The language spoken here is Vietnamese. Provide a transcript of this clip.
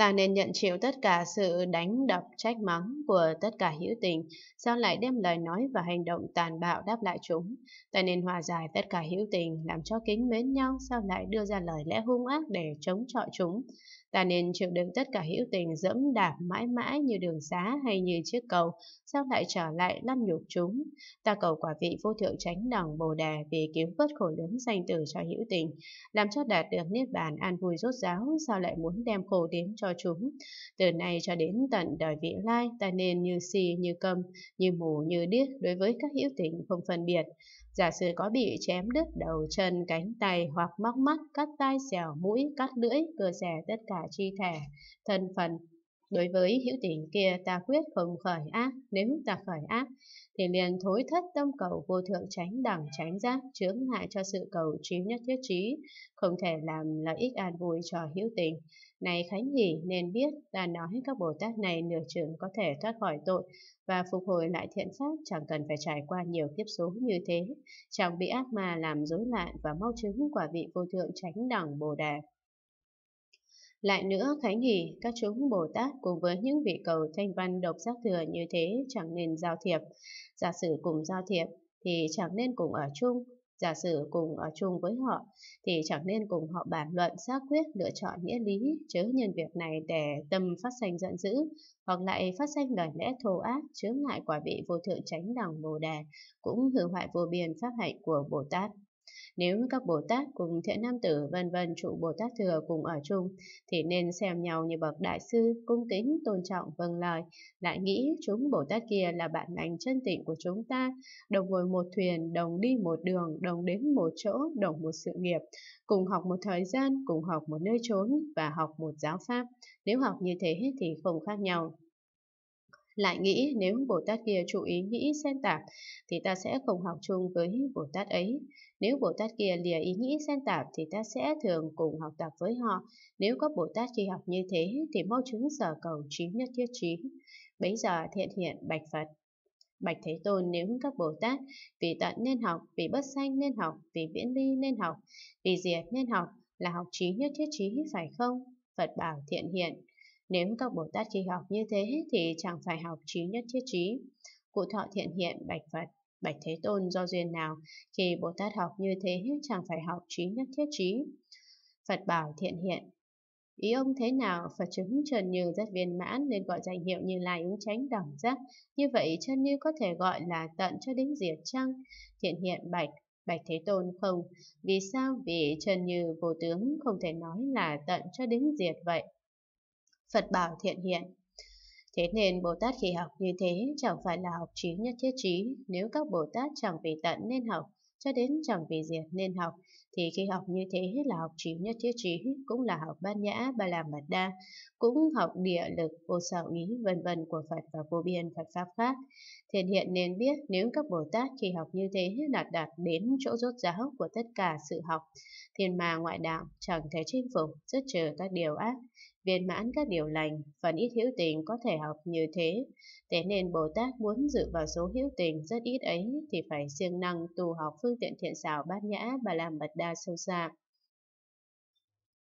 Ta nên nhận chịu tất cả sự đánh đập trách mắng của tất cả hữu tình, sao lại đem lời nói và hành động tàn bạo đáp lại chúng. Ta nên hòa giải tất cả hữu tình, làm cho kính mến nhau, sao lại đưa ra lời lẽ hung ác để chống chọi chúng. Ta nên chịu đựng tất cả hữu tình dẫm đạp mãi mãi như đường xá hay như chiếc cầu, sao lại trở lại lăn nhục chúng. Ta cầu quả vị vô thượng tránh đẳng bồ đề vì kiếm vớt khổ lớn sanh từ cho hữu tình, làm cho đạt được niết bàn an vui rốt ráo, sao lại muốn đem khổ đến cho cho chúng. Từ nay cho đến tận đời vị lai, ta nên như si, như câm, như mù, như điếc đối với các hữu tình không phân biệt. Giả sử có bị chém đứt đầu chân, cánh tay hoặc móc mắt, cắt tai xẻo mũi, cắt lưỡi, cưa xẻ tất cả chi thể, thân phần, Đối với hữu tình kia ta quyết không khởi ác, nếu ta khởi ác, thì liền thối thất tâm cầu vô thượng tránh đẳng tránh giác, chướng hại cho sự cầu trí nhất thiết trí, không thể làm lợi ích an vui cho hữu tình. Này Khánh Hỷ nên biết ta nói các Bồ Tát này nửa chừng có thể thoát khỏi tội và phục hồi lại thiện pháp chẳng cần phải trải qua nhiều kiếp số như thế, chẳng bị ác mà làm rối loạn và mau chứng quả vị vô thượng tránh đẳng Bồ đề lại nữa Khánh hỉ các chúng Bồ Tát cùng với những vị cầu thanh văn độc giác thừa như thế chẳng nên giao thiệp. Giả sử cùng giao thiệp thì chẳng nên cùng ở chung, giả sử cùng ở chung với họ thì chẳng nên cùng họ bàn luận xác quyết lựa chọn nghĩa lý chớ nhân việc này để tâm phát sanh giận dữ hoặc lại phát sanh lời lẽ thô ác chứa ngại quả vị vô thượng tránh đẳng bồ đề cũng hư hoại vô biên pháp hạnh của bồ tát nếu các Bồ Tát cùng thiện nam tử vân vân trụ Bồ Tát thừa cùng ở chung thì nên xem nhau như bậc đại sư, cung kính, tôn trọng, vâng lời, lại nghĩ chúng Bồ Tát kia là bạn lành chân tịnh của chúng ta, đồng ngồi một thuyền, đồng đi một đường, đồng đến một chỗ, đồng một sự nghiệp, cùng học một thời gian, cùng học một nơi trốn và học một giáo pháp. Nếu học như thế thì không khác nhau lại nghĩ nếu Bồ Tát kia chú ý nghĩ xen tạp thì ta sẽ không học chung với Bồ Tát ấy. Nếu Bồ Tát kia lìa ý nghĩ xen tạp thì ta sẽ thường cùng học tập với họ. Nếu có Bồ Tát khi học như thế thì mau chứng sở cầu trí nhất thiết trí. Bấy giờ thiện hiện bạch Phật. Bạch Thế Tôn nếu các Bồ Tát, vì tận nên học, vì bất sanh nên học, vì viễn ly nên học, vì diệt nên học, là học trí nhất thiết trí phải không? Phật bảo thiện hiện, nếu các Bồ Tát khi học như thế thì chẳng phải học trí nhất thiết trí. Cụ thọ thiện hiện bạch Phật, bạch Thế Tôn do duyên nào khi Bồ Tát học như thế chẳng phải học trí nhất thiết trí. Phật bảo thiện hiện, Ý ông thế nào, Phật chứng trần như rất viên mãn nên gọi danh hiệu như là ứng tránh đẳng giác. Như vậy chân như có thể gọi là tận cho đến diệt trăng. Thiện hiện bạch, bạch thế tôn không. Vì sao? Vì trần như vô tướng không thể nói là tận cho đến diệt vậy. Phật bảo thiện hiện. Thế nên Bồ Tát khi học như thế chẳng phải là học trí nhất thiết trí, nếu các Bồ Tát chẳng vì tận nên học, cho đến chẳng vì diệt nên học, thì khi học như thế là học trí nhất thiết trí, cũng là học ban nhã, ba la mật đa, cũng học địa lực, vô sở ý, vân vân của Phật và vô biên Phật Pháp khác. Thiện hiện nên biết nếu các Bồ Tát khi học như thế là đạt đến chỗ rốt ráo của tất cả sự học, thiền mà ngoại đạo chẳng thể chinh phục, rất trừ các điều ác, viên mãn các điều lành, phần ít hữu tình có thể học như thế. Thế nên Bồ Tát muốn dự vào số hữu tình rất ít ấy thì phải siêng năng tu học phương tiện thiện xảo bát nhã và làm bật đa sâu xa.